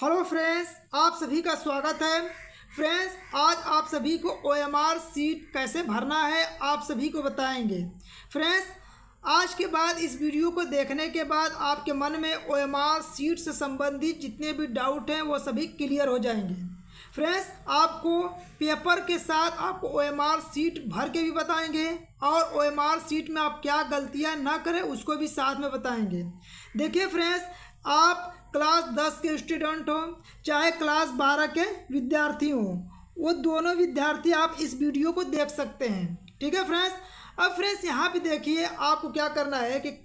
hello friends आप सभी का स्वागत है फ्रेंड्स आज आप सभी को ओएमआर सीट कैसे भरना है आप सभी को बताएंगे फ्रेंड्स आज के बाद इस वीडियो को देखने के बाद आपके मन में ओएमआर सीट से संबंधित जितने भी डाउट हैं वो सभी क्लियर हो जाएंगे फ्रेंड्स आपको पेपर के साथ आपको ओ एम आर सीट भर के भी बताएंगे और ओ एम आर सीट में आप क्या गलतियां ना करें उसको भी साथ में बताएंगे देखिए फ्रेंड्स आप क्लास दस के स्टूडेंट हों चाहे क्लास बारह के विद्यार्थी हों वो दोनों विद्यार्थी आप इस वीडियो को देख सकते हैं ठीक है फ्रेंड्स अब फ्रेंड्स यहाँ पर देखिए आपको क्या करना है कि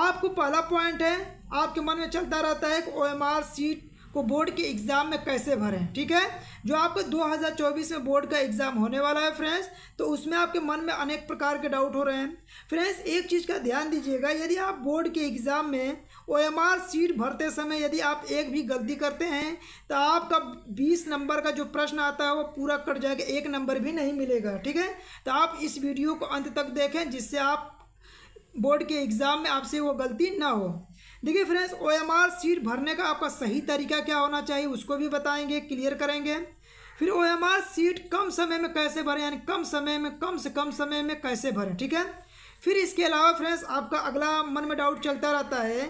आपको पहला पॉइंट है आपके मन में चलता रहता है कि ओ एम आर सीट को बोर्ड के एग्ज़ाम में कैसे भरें ठीक है जो आपका 2024 में बोर्ड का एग्ज़ाम होने वाला है फ्रेंड्स तो उसमें आपके मन में अनेक प्रकार के डाउट हो रहे हैं फ्रेंड्स एक चीज़ का ध्यान दीजिएगा यदि आप बोर्ड के एग्ज़ाम में ओ एम आर सीट भरते समय यदि आप एक भी गलती करते हैं तो आपका बीस नंबर का जो प्रश्न आता है वो पूरा कट जाएगा एक नंबर भी नहीं मिलेगा ठीक है तो आप इस वीडियो को अंत तक देखें जिससे आप बोर्ड के एग्ज़ाम में आपसे वो गलती ना हो देखिए friends O M R sheet भरने का आपका सही तरीका क्या होना चाहिए उसको भी बताएंगे क्लियर करेंगे फिर ओ एम आर सीट कम समय में कैसे भरें यानी कम समय में कम से कम समय में कैसे भरें ठीक है फिर इसके अलावा फ्रेंड्स आपका अगला मन में डाउट चलता रहता है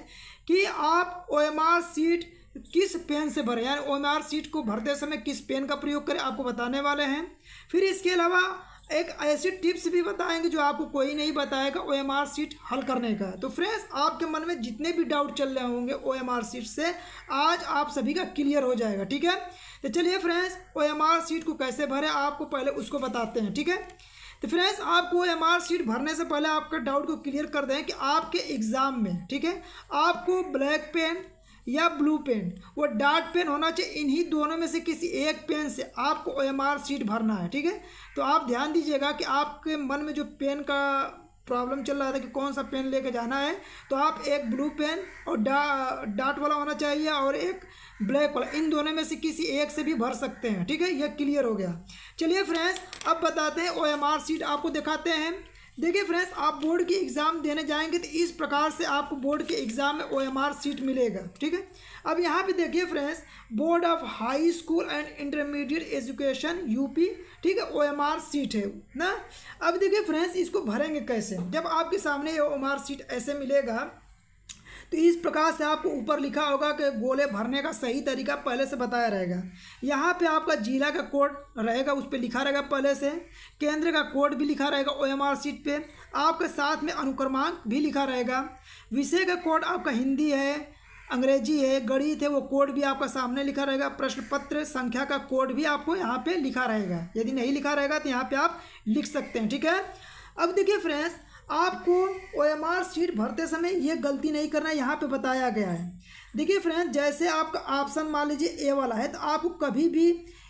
कि आप ओ एम आर सीट किस पेन से भरें यानी ओ एम आर सीट को भरते समय किस पेन का प्रयोग करें आपको बताने वाले हैं फिर इसके अलावा एक ऐसी टिप्स भी बताएंगे जो आपको कोई नहीं बताएगा ओ एम आर सीट हल करने का तो फ्रेंड्स आपके मन में जितने भी डाउट चल रहे होंगे ओ एम आर सीट से आज आप सभी का क्लियर हो जाएगा ठीक है तो चलिए friends O M R sheet को कैसे भरें आपको पहले उसको बताते हैं ठीक है तो फ्रेंड्स आपको एम आर सीट भरने से पहले आपका डाउट को क्लियर कर दें कि आपके एग्ज़ाम में ठीक है आपको ब्लैक पेन या ब्लू पेन वो डार्ट पेन होना चाहिए इन्हीं दोनों में से किसी एक पेन से आपको ओ एम आर सीट भरना है ठीक है तो आप ध्यान दीजिएगा कि आपके मन में जो पेन का प्रॉब्लम चल रहा था कि कौन सा पेन लेके जाना है तो आप एक ब्लू पेन और डा डाट वाला होना चाहिए और एक ब्लैक वाला इन दोनों में से किसी एक से भी भर सकते हैं ठीक है यह क्लियर हो गया चलिए फ्रेंड्स अब बताते हैं ओ एम आर सीट आपको दिखाते हैं देखिए फ्रेंड्स आप बोर्ड की एग्ज़ाम देने जाएंगे तो इस प्रकार से आपको बोर्ड के एग्ज़ाम में ओएमआर सीट मिलेगा ठीक है अब यहाँ पे देखिए friends board of high school and intermediate education UP ठीक है ओएमआर सीट है ना अब देखिए फ्रेंड्स इसको भरेंगे कैसे जब आपके सामने ओ एम सीट ऐसे मिलेगा तो इस प्रकार से आपको ऊपर लिखा होगा कि गोले भरने का सही तरीका पहले से बताया रहेगा यहाँ पे आपका जिला का कोड रहेगा उस पर लिखा रहेगा पहले से केंद्र का कोड भी लिखा रहेगा ओ एम आर सीट पर आपके साथ में अनुक्रमांक भी लिखा रहेगा विषय का कोड आपका हिंदी है अंग्रेजी है गणित है वो कोड भी आपका सामने लिखा रहेगा प्रश्न पत्र संख्या का कोड भी आपको यहाँ पे लिखा रहेगा यदि नहीं लिखा रहेगा तो यहाँ पे आप लिख सकते हैं ठीक है अब देखिए फ्रेंड्स आपको ओ एम आर शीट भरते समय ये गलती नहीं करना यहाँ पे बताया गया है देखिए फ्रेंड जैसे आपका ऑप्शन मान लीजिए ए वाला है तो आप कभी भी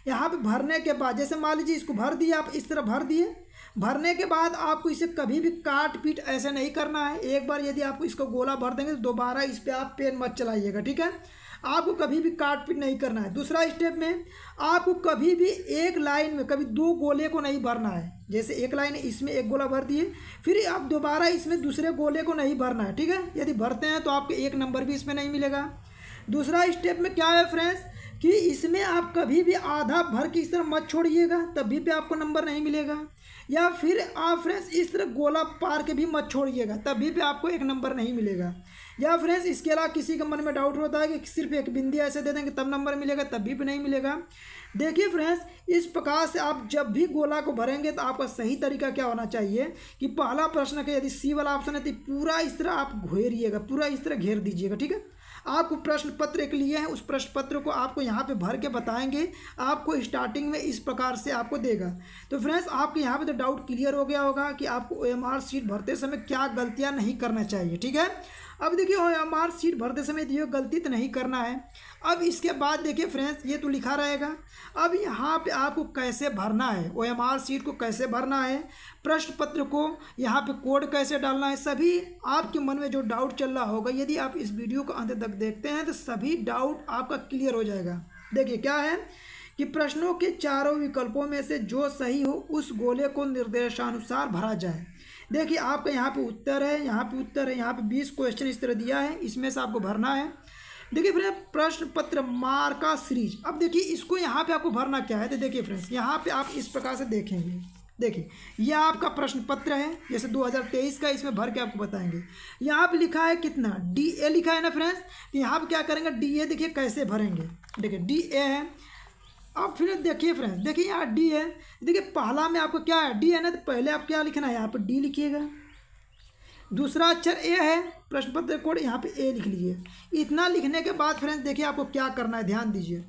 यहाँ पे भरने के बाद जैसे मान लीजिए इसको भर दिए आप इस तरह भर दिए भरने के बाद आपको इसे कभी भी काट पीट ऐसे नहीं करना है एक बार यदि आपको इसको गोला भर देंगे तो दोबारा इस पर आप पेन मत चलाइएगा ठीक है आपको कभी भी काट पीट नहीं करना है दूसरा स्टेप में आपको कभी भी एक लाइन में कभी दो गोले को नहीं भरना है जैसे एक लाइन इसमें एक गोला भर दिए फिर आप दोबारा इसमें दूसरे गोले को नहीं भरना है ठीक है यदि भरते हैं तो आपको एक नंबर भी इसमें नहीं मिलेगा दूसरा स्टेप में क्या है फ्रेंड्स कि इसमें आप कभी भी आधा भर के इस तरह मत छोड़िएगा तभी भी आपको नंबर नहीं मिलेगा या फिर आप फ्रेंड्स इस तरह गोला पार के भी मत छोड़िएगा तभी भी आपको एक नंबर नहीं मिलेगा या फ्रेंड्स इसके अलावा किसी के मन में डाउट होता है कि सिर्फ एक बिंदी ऐसे दे देंगे तब नंबर मिलेगा तभी भी नहीं मिलेगा देखिए फ्रेंड्स इस प्रकार से आप जब भी गोला को भरेंगे तो आपका सही तरीका क्या होना चाहिए कि पहला प्रश्न का यदि सी वाला ऑप्शन है तो पूरा इस तरह आप घेरिएगा पूरा इस तरह घेर दीजिएगा ठीक है आपको प्रश्न पत्र एक लिए हैं उस प्रश्न पत्र को आपको यहाँ पे भर के बताएंगे आपको स्टार्टिंग में इस प्रकार से आपको देगा तो फ्रेंड्स आपके यहाँ पे तो डाउट क्लियर हो गया होगा कि आपको एम आर सीट भरते समय क्या गलतियाँ नहीं करना चाहिए ठीक है अब देखिए ओ एम आर सीट भरते समय तो ये गलती तो नहीं करना है अब इसके बाद देखिए फ्रेंड्स ये तो लिखा रहेगा अब यहाँ पे आपको कैसे भरना है ओ एम आर सीट को कैसे भरना है प्रश्न पत्र को यहाँ पे कोड कैसे डालना है सभी आपके मन में जो डाउट चल रहा होगा यदि आप इस वीडियो को अंत तक तक देखते हैं तो सभी डाउट आपका क्लियर हो जाएगा देखिए क्या है कि प्रश्नों के चारों विकल्पों में से जो सही हो उस गोले को निर्देशानुसार भरा जाए देखिए आपका यहाँ पे उत्तर है यहाँ पे उत्तर है यहाँ पे बीस क्वेश्चन इस तरह दिया है इसमें से आपको भरना है देखिए फ्रेंड प्रश्न पत्र मार्का सीरीज अब देखिए इसको यहाँ पे आपको भरना क्या है तो देखिए फ्रेंड्स यहाँ पे आप इस प्रकार से देखेंगे देखिए यह आपका प्रश्न पत्र है जैसे 2023 का इसमें भर के आपको बताएंगे यहाँ पर लिखा है कितना डी ए लिखा है ना फ्रेंड्स तो यहाँ पर क्या करेंगे डी ए देखिए कैसे भरेंगे देखिए डी ए है अब फिर देखिए फ्रेंड्स देखिए यहाँ डी है देखिए पहला में आपको क्या है डी है ना तो पहले आप क्या लिखना है यहाँ पर डी लिखिएगा दूसरा अक्षर ए है प्रश्न पत्र कोड यहाँ पर ए लिख लीजिए इतना लिखने के बाद फ्रेंड्स देखिए आपको क्या करना है ध्यान दीजिए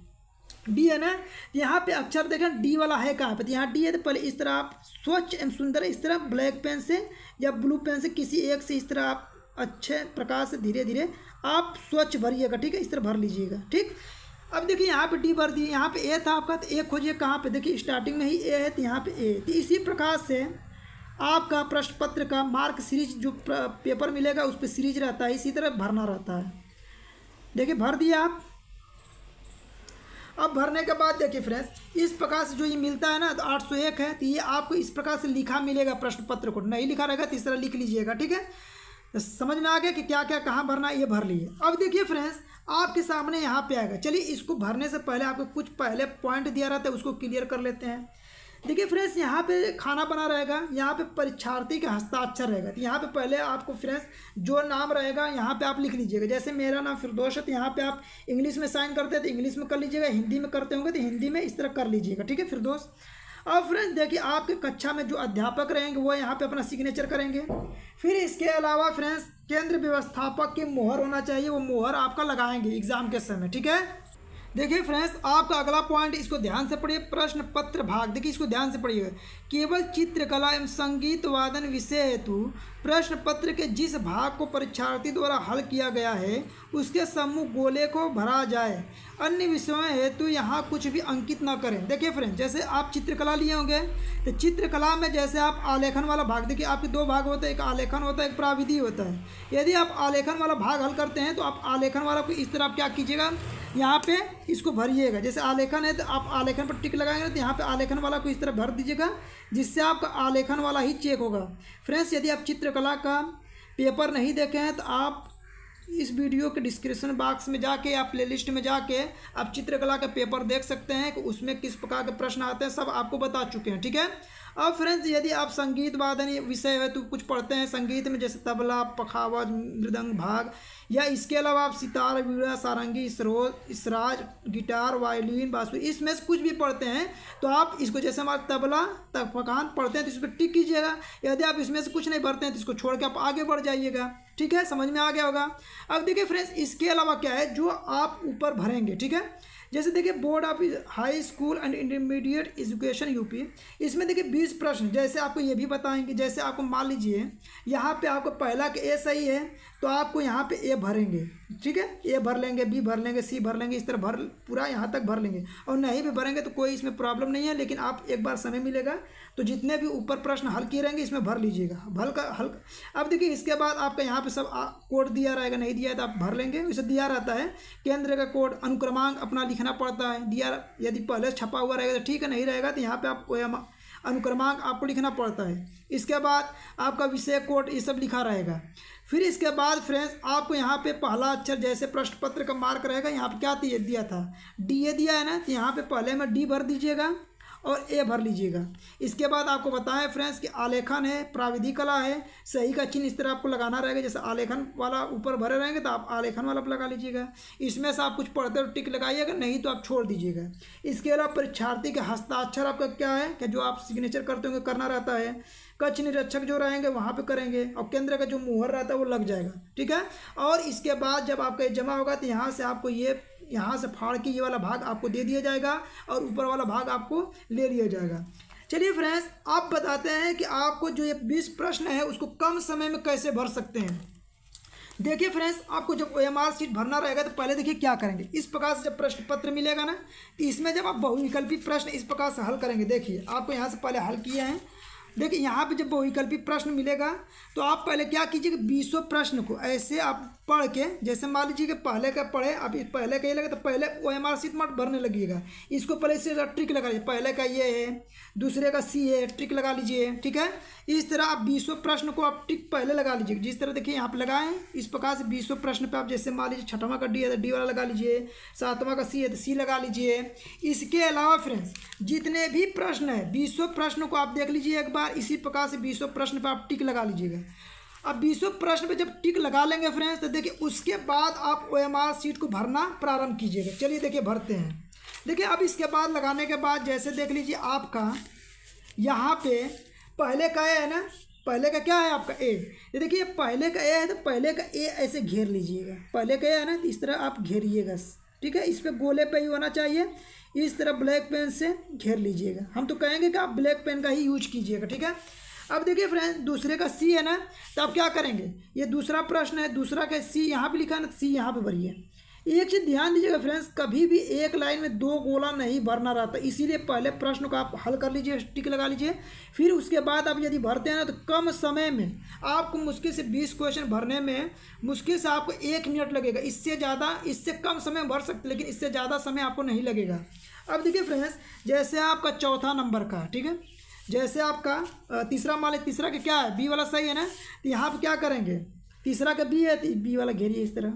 डी है ना यहाँ पे अक्षर देखें डी वाला है कहाँ पे तो यहाँ डी है तो पहले इस तरह आप स्वच्छ एंड सुंदर इस तरह ब्लैक पेन से या ब्लू पेन से किसी एक से इस तरह आप अच्छे प्रकार से धीरे धीरे आप स्वच्छ भरिएगा ठीक है इस तरह भर लीजिएगा ठीक अब देखिए यहाँ पे डी भर दिए यहाँ पे ए था आपका तो ए खोजिए कहाँ पे देखिए स्टार्टिंग में ही ए है तो यहाँ पे ए तो इसी प्रकार से आपका प्रश्न पत्र का मार्क सीरीज जो पेपर मिलेगा उस पर सीरीज रहता है इसी तरह भरना रहता है देखिए भर दिया आप अब भरने के बाद देखिए फ्रेंड्स इस प्रकार से जो ये मिलता है ना तो आठ सौ एक है तो ये आपको इस प्रकार से लिखा मिलेगा प्रश्न पत्र को नहीं लिखा रहेगा तो इस तरह लिख लीजिएगा ठीक है तो समझ में आ गया कि क्या क्या कहाँ भरना है ये भर लीजिए अब देखिए फ्रेंड्स आपके सामने यहाँ पे आएगा चलिए इसको भरने से पहले आपको कुछ पहले पॉइंट दिया रहता है उसको क्लियर कर लेते हैं देखिए फ्रेंड्स यहाँ पे खाना बना रहेगा यहाँ पे परीक्षार्थी का हस्ताक्षर रहेगा तो यहाँ पे पहले आपको फ्रेंड्स जो नाम रहेगा यहाँ पे आप लिख लीजिएगा जैसे मेरा नाम फिरदोश है तो यहाँ पे आप इंग्लिश में साइन करते हैं तो इंग्लिश में कर लीजिएगा हिंदी में करते होंगे तो हिंदी में इस तरह कर लीजिएगा ठीक है फिरदोश अब फ्रेंड्स देखिए आपके कक्षा में जो अध्यापक रहेंगे वो यहाँ पर अपना सिग्नेचर करेंगे फिर इसके अलावा फ्रेंड्स केंद्र व्यवस्थापक की के मोहर होना चाहिए वो मोहर आपका लगाएंगे एग्ज़ाम के समय ठीक है देखिए फ्रेंड्स आपका अगला पॉइंट इसको ध्यान से पढ़िए प्रश्न पत्र भाग देखिए इसको ध्यान से पढ़िए केवल चित्रकला एवं संगीत वादन विषय हेतु प्रश्न पत्र के जिस भाग को परीक्षार्थी द्वारा हल किया गया है उसके सम्मुख गोले को भरा जाए अन्य विषयों हेतु यहाँ कुछ भी अंकित ना करें देखिए फ्रेंड जैसे आप चित्रकला लिए होंगे तो चित्रकला में जैसे आप आलेखन वाला भाग देखिए आपके दो भाग होते हैं एक आलेखन होता है एक प्राविधि होता है यदि आप आलेखन वाला भाग हल करते हैं तो आप आलेखन वाला को इस तरह आप क्या कीजिएगा यहाँ पे इसको भरिएगा जैसे आलेखन है तो आप आलेखन पर टिक लगाएंगे तो यहाँ पे आलेखन वाला को इस तरह भर दीजिएगा जिससे आपका आलेखन वाला ही चेक होगा फ्रेंड्स यदि आप चित्रकला का पेपर नहीं देखे हैं तो आप इस वीडियो के डिस्क्रिप्शन बॉक्स में जाके या प्लेलिस्ट में जाके आप चित्रकला का पेपर देख सकते हैं कि उसमें किस प्रकार के प्रश्न आते हैं सब आपको बता चुके हैं ठीक है अब फ्रेंड्स यदि आप संगीत वादन विषय है तो कुछ पढ़ते हैं संगीत में जैसे तबला पखावज मृदंग भाग या इसके अलावा आप सितार वीड़ा सारंगी इसरो इसराज गिटार वायलिन बासु इसमें से कुछ भी पढ़ते हैं तो आप इसको जैसे हमारा तबला तक पकान पढ़ते हैं तो इस पर टिक कीजिएगा यदि आप इसमें से कुछ नहीं पढ़ते हैं तो इसको छोड़ के आप आगे बढ़ जाइएगा ठीक है समझ में आ गया होगा अब देखिए फ्रेंड्स इसके अलावा क्या है जो आप ऊपर भरेंगे ठीक है जैसे देखिए board of high school and intermediate education UP इसमें देखिए बीस प्रश्न जैसे आपको ये भी बताएंगे जैसे आपको मान लीजिए यहाँ पे आपको पहला के ए सही है तो आपको यहाँ पे ए भरेंगे ठीक है ए भर लेंगे बी भर लेंगे सी भर लेंगे इस तरह भर पूरा यहाँ तक भर लेंगे और नहीं भी भरेंगे तो कोई इसमें प्रॉब्लम नहीं है लेकिन आप एक बार समय मिलेगा तो जितने भी ऊपर प्रश्न हल किए रहेंगे इसमें भर लीजिएगा हल्का का हल अब देखिए इसके बाद आपका यहाँ पे सब कोड दिया रहेगा नहीं दिया है तो आप भर लेंगे उसे दिया रहता है केंद्र का कोड अनुक्रमांक अपना लिखना पड़ता है दिया यदि पहले छपा हुआ रहेगा तो ठीक है नहीं रहेगा तो यहाँ पर आप अनुक्रमांक आपको लिखना पड़ता है इसके बाद आपका विषय कोड ये सब लिखा रहेगा फिर इसके बाद फ्रेंड्स आपको यहाँ पे पहला अक्षर जैसे प्रश्न पत्र का मार्क रहेगा यहाँ पे क्या दिया था डी ए दिया है ना तो यहाँ पे पहले में डी भर दीजिएगा और ए भर लीजिएगा इसके बाद आपको बताएं फ्रेंड्स कि आलेखन है प्राविधि कला है सही का चिन्ह इस तरह आपको लगाना रहेगा जैसे आलेखन वाला ऊपर भरे रहेंगे तो आप आलेखन वाला लगा लीजिएगा इसमें से आप कुछ पढ़ते हो टिक लगाइएगा नहीं तो आप छोड़ दीजिएगा इसके अलावा परीक्षार्थी के हस्ताक्षर आपका क्या है कि जो आप सिग्नेचर करते होंगे करना रहता है कच्छ निरीक्षक जो रहेंगे वहाँ पे करेंगे और केंद्र का जो मुहर रहता है वो लग जाएगा ठीक है और इसके बाद जब आपका ये जमा होगा तो यहाँ से आपको ये यहाँ से फाड़ के ये वाला भाग आपको दे दिया जाएगा और ऊपर वाला भाग आपको ले लिया जाएगा चलिए फ्रेंड्स आप बताते हैं कि आपको जो ये बीस प्रश्न है उसको कम समय में कैसे भर सकते हैं देखिए फ्रेंड्स आपको जब ओ एम आर सीट भरना रहेगा तो पहले देखिए क्या करेंगे इस प्रकार से जब प्रश्न पत्र मिलेगा ना तो इसमें जब आप बहुविकल्पी प्रश्न इस प्रकार से हल करेंगे देखिए आपको यहाँ से पहले हल किए हैं देखिए यहाँ पे जब बहुविकल्पी प्रश्न मिलेगा तो आप पहले क्या कीजिएगा बीसों प्रश्न को ऐसे आप पढ़ के जैसे मान लीजिए कि पहले का पढ़े आप पहले का ये लगे तो पहले ओ एम आर सीट मार्ट भरने लगिएगा इसको पहले इस ट्रिक लगा लीजिए पहले का ये है दूसरे का सी है ट्रिक लगा लीजिए ठीक है इस तरह आप बीसों प्रश्न को आप ट्रिक पहले लगा लीजिए जिस तरह देखिए यहाँ पर लगाएं इस प्रकार से बीसों प्रश्न पर आप जैसे मान लीजिए छठवां का डी है तो डी वाला लगा लीजिए सातवां का सी है तो सी लगा लीजिए इसके अलावा फ्रेंड्स जितने भी प्रश्न है बीसों प्रश्न को आप देख लीजिए एक बार बार इसी प्रकार से बीसों प्रश्न पर आप टिक लगा लीजिएगा अब बीसों प्रश्न पर जब टिक लगा लेंगे फ्रेंड्स तो देखिए उसके बाद आप ओ एम आर सीट को भरना प्रारंभ कीजिएगा चलिए देखिए भरते हैं देखिए अब इसके बाद लगाने के बाद जैसे देख लीजिए आपका यहाँ पे पहले का ए है ना पहले का क्या है आपका ए ये देखिए पहले का ए है तो पहले का ए ऐसे घेर लीजिएगा पहले का ए है ना तो इस तरह आप घेरिएगा ठीक है इस पर गोले पे ही होना चाहिए इस तरह ब्लैक पेन से घेर लीजिएगा हम तो कहेंगे कि आप ब्लैक पेन का ही यूज कीजिएगा ठीक है अब देखिए फ्रेंड दूसरे का सी है ना तो आप क्या करेंगे ये दूसरा प्रश्न है दूसरा का सी यहाँ पर लिखा है ना सी यहाँ पर भरिए एक चीज़ ध्यान दीजिएगा फ्रेंड्स कभी भी एक लाइन में दो गोला नहीं भरना रहता इसीलिए पहले प्रश्न को आप हल कर लीजिए टिक लगा लीजिए फिर उसके बाद आप यदि भरते हैं ना तो कम समय में आपको मुश्किल से बीस क्वेश्चन भरने में मुश्किल से आपको एक मिनट लगेगा इससे ज़्यादा इससे कम समय में भर सकते लेकिन इससे ज़्यादा समय आपको नहीं लगेगा अब देखिए फ्रेंड्स जैसे आपका चौथा नंबर का ठीक है जैसे आपका तीसरा माले तीसरा का क्या है बी वाला सही है ना तो यहाँ पर क्या करेंगे तीसरा का बी है बी तो वाला घेरिए इस तरह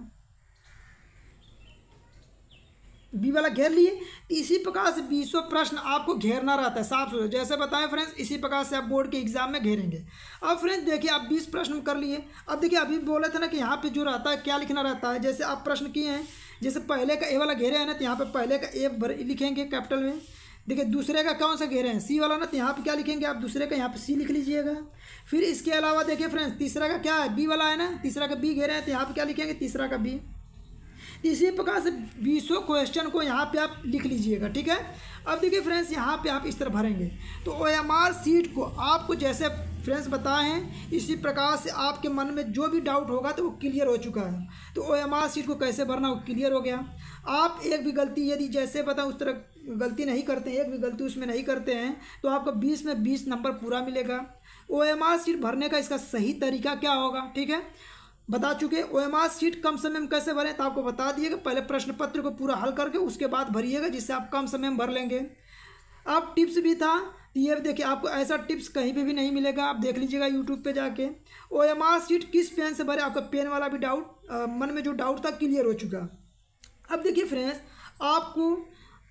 बी वाला घेर लिए तो इसी प्रकार से बीसों प्रश्न आपको घेरना रहता है साफ सुथरा जैसे बताएं फ्रेंड्स इसी प्रकार से आप बोर्ड के एग्जाम में घेरेंगे अब फ्रेंड्स देखिए आप बीस प्रश्न कर लिए अब देखिए अभी बोले थे ना कि यहाँ पे जो रहता है क्या लिखना रहता है जैसे आप प्रश्न किए हैं जैसे पहले का ए वाला घेरे हैं ना तो यहाँ पर पहले का ए लिखेंगे कैपिटल में देखिए दूसरे का कौन सा घेरे हैं सी वाला ना तो यहाँ पर क्या लिखेंगे आप दूसरे का यहाँ पर सी लिख लीजिएगा फिर इसके अलावा देखिए फ्रेंड्स तीसरा का क्या है बी वाला है ना तीसरा का बी घेरे हैं तो यहाँ पर क्या लिखेंगे तीसरा का बी इसी प्रकार से बीसों क्वेश्चन को यहाँ पे आप लिख लीजिएगा ठीक है अब देखिए फ्रेंड्स यहाँ पे आप इस तरह भरेंगे तो ओ एम आर सीट को आपको जैसे फ्रेंड्स बताए हैं इसी प्रकार से आपके मन में जो भी डाउट होगा तो वो क्लियर हो चुका है तो ओ एम आर सीट को कैसे भरना वो क्लियर हो गया आप एक भी गलती यदि जैसे बताएं उस तरह गलती नहीं करते हैं एक भी गलती उसमें नहीं करते हैं तो आपको बीस में बीस नंबर पूरा मिलेगा ओ एम आर सीट भरने का इसका सही तरीका क्या होगा ठीक है बता चुके ओ एम आर सीट कम समय में कैसे भरें तो आपको बता दिएगा पहले प्रश्न पत्र को पूरा हल करके उसके बाद भरिएगा जिससे आप कम समय में भर लेंगे अब टिप्स भी था तो ये देखिए आपको ऐसा टिप्स कहीं पे भी नहीं मिलेगा आप देख लीजिएगा यूट्यूब पे जाके ओ एम आर सीट किस पेन से भरे आपका पेन वाला भी डाउट मन में जो डाउट था क्लियर हो चुका अब देखिए फ्रेंड्स आपको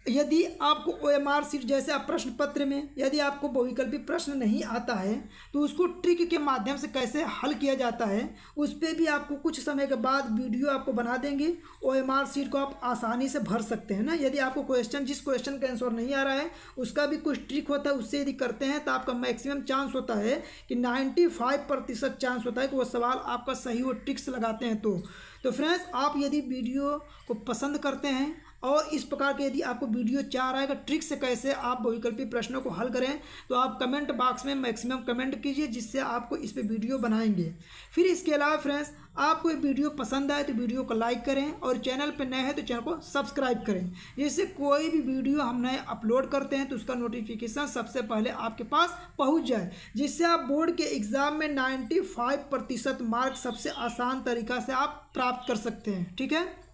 यदि आपको ओ एम आर सीट जैसे आप प्रश्न पत्र में यदि आपको बहुविकल्पी प्रश्न नहीं आता है तो उसको ट्रिक के माध्यम से कैसे हल किया जाता है उस पर भी आपको कुछ समय के बाद वीडियो आपको बना देंगे ओ एम आर सीट को आप आसानी से भर सकते हैं ना यदि आपको क्वेश्चन जिस क्वेश्चन का आंसर नहीं आ रहा है उसका भी कुछ ट्रिक होता है उससे यदि करते हैं तो आपका मैक्सिमम चांस होता है कि नाइन्टी फाइव प्रतिशत चांस होता है कि वो सवाल आपका सही वो ट्रिक्स लगाते हैं तो, तो फ्रेंड्स आप यदि वीडियो को पसंद करते हैं और इस प्रकार के यदि आपको वीडियो चाह रहा है ट्रिक से कैसे आप बहुविकल्पी प्रश्नों को हल करें तो आप कमेंट बॉक्स में मैक्सिमम कमेंट कीजिए जिससे आपको इस पर वीडियो बनाएंगे फिर इसके अलावा फ्रेंड्स आपको ये वीडियो पसंद आए तो वीडियो को लाइक करें और चैनल पर नए हैं तो चैनल को सब्सक्राइब करें जैसे कोई भी वीडियो हम नए अपलोड करते हैं तो उसका नोटिफिकेशन सबसे पहले आपके पास पहुंच जाए जिससे आप बोर्ड के एग्ज़ाम में 95 प्रतिशत मार्क सबसे आसान तरीका से आप प्राप्त कर सकते हैं ठीक है